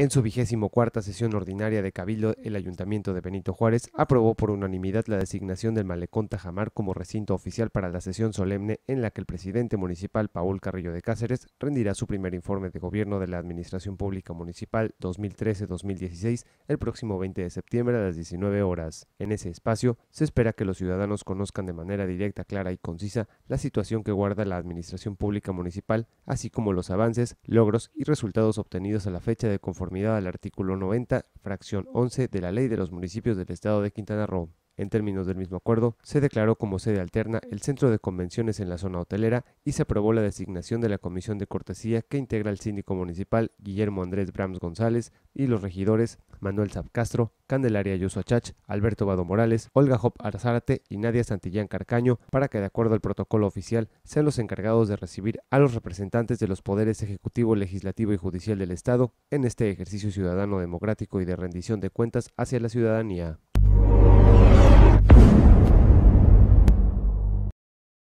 En su vigésimo cuarta sesión ordinaria de Cabildo, el Ayuntamiento de Benito Juárez aprobó por unanimidad la designación del Malecón Tajamar como recinto oficial para la sesión solemne en la que el presidente municipal Paul Carrillo de Cáceres rendirá su primer informe de gobierno de la Administración Pública Municipal 2013-2016 el próximo 20 de septiembre a las 19 horas. En ese espacio se espera que los ciudadanos conozcan de manera directa, clara y concisa la situación que guarda la Administración Pública Municipal, así como los avances, logros y resultados obtenidos a la fecha de conformidad conformidad al artículo 90, fracción 11 de la Ley de los Municipios del Estado de Quintana Roo. En términos del mismo acuerdo, se declaró como sede alterna el centro de convenciones en la zona hotelera y se aprobó la designación de la comisión de cortesía que integra el síndico municipal Guillermo Andrés Brams González y los regidores Manuel Zap Castro, Candelaria Achach, Alberto Vado Morales, Olga Hop Arzárate y Nadia Santillán Carcaño para que, de acuerdo al protocolo oficial, sean los encargados de recibir a los representantes de los poderes ejecutivo, legislativo y judicial del Estado en este ejercicio ciudadano democrático y de rendición de cuentas hacia la ciudadanía.